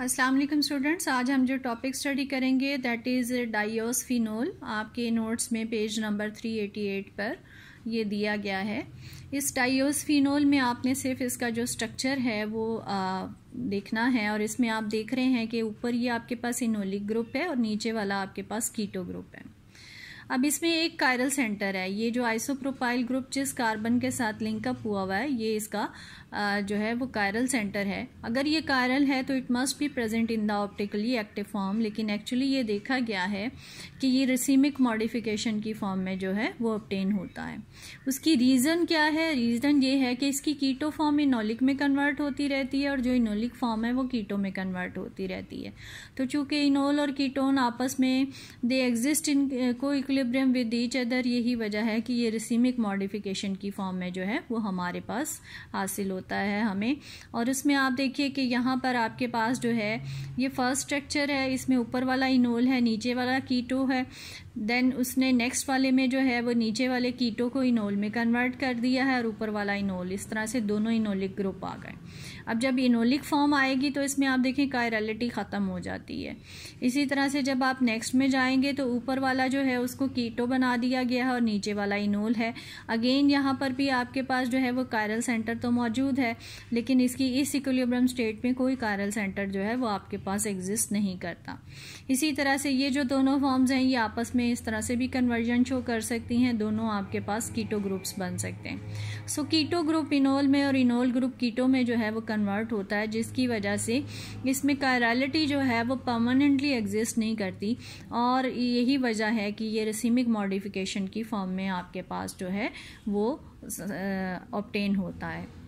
अस्सलाम वालेकुम स्टूडेंट्स आज हम जो टॉपिक स्टडी करेंगे दैट इज़ डाइओसफिनोल आपके नोट्स में पेज नंबर 388 पर ये दिया गया है इस डाइओसफिनोल में आपने सिर्फ इसका जो स्ट्रक्चर है वो आ, देखना है और इसमें आप देख रहे हैं कि ऊपर ये आपके पास इनोलिक ग्रुप है और नीचे वाला आपके पास कीटो ग्रुप है अब इसमें एक कायरल सेंटर है ये जो आइसोप्रोपाइल ग्रुप जिस कार्बन के साथ लिंकअप हुआ हुआ है ये इसका जो है वो कायरल सेंटर है अगर ये कायरल है तो it must be present in the optically active form लेकिन एक्चुअली ये देखा गया है कि ये रिसीमिक मॉडिफिकेशन की फॉर्म में जो है वो ऑप्टेन होता है उसकी रीज़न क्या है रीज़न ये है कि इसकी कीटो फॉर्म इनोलिक में कन्वर्ट होती रहती है और जो इनोलिक फॉर्म है वो कीटो में कन्वर्ट होती रहती है तो चूँकि इनोल और कीटोन आपस में दे एग्जिस्ट इन को इक्विलिब्रियम विद ईच अदर यही वजह है कि ये रिसीमिक मॉडिफिकेशन की फॉर्म में जो है वो हमारे पास हासिल होता है हमें और इसमें आप देखिए कि यहाँ पर आपके पास जो है ये फर्स्ट स्ट्रक्चर है इसमें ऊपर वाला इनोल है नीचे वाला कीटो है देन उसने नेक्स्ट वाले में जो है वो नीचे वाले कीटो को इनोल में कन्वर्ट कर दिया है और ऊपर वाला इनोल इस तरह से दोनों इनोलिक ग्रुप आ गए अब जब इनोलिक फॉर्म आएगी तो इसमें आप देखें कायरलिटी ख़त्म हो जाती है इसी तरह से जब आप नेक्स्ट में जाएंगे तो ऊपर वाला जो है उसको कीटो बना दिया गया है और नीचे वाला इनोल है अगेन यहाँ पर भी आपके पास जो है वो कायरल सेंटर तो मौजूद है लेकिन इसकी इस इक्विलिब्रियम स्टेट में कोई कायरल सेंटर जो है वो आपके पास एग्जिस्ट नहीं करता इसी तरह से ये जो दोनों फॉर्म्स हैं ये आपस में इस तरह से भी कन्वर्जन शो कर सकती हैं दोनों आपके पास कीटो ग्रुप्स बन सकते हैं सो कीटो ग्रुप इनोल में और इनोल ग्रुप कीटो में जो है वो कन्वर्ट होता है जिसकी वजह से इसमें कायरलिटी जो है वो परमानेंटली एग्जिस्ट नहीं करती और यही वजह है कि ये रेसिमिक मॉडिफिकेशन की फॉर्म में आपके पास जो है वो ऑप्टेन होता है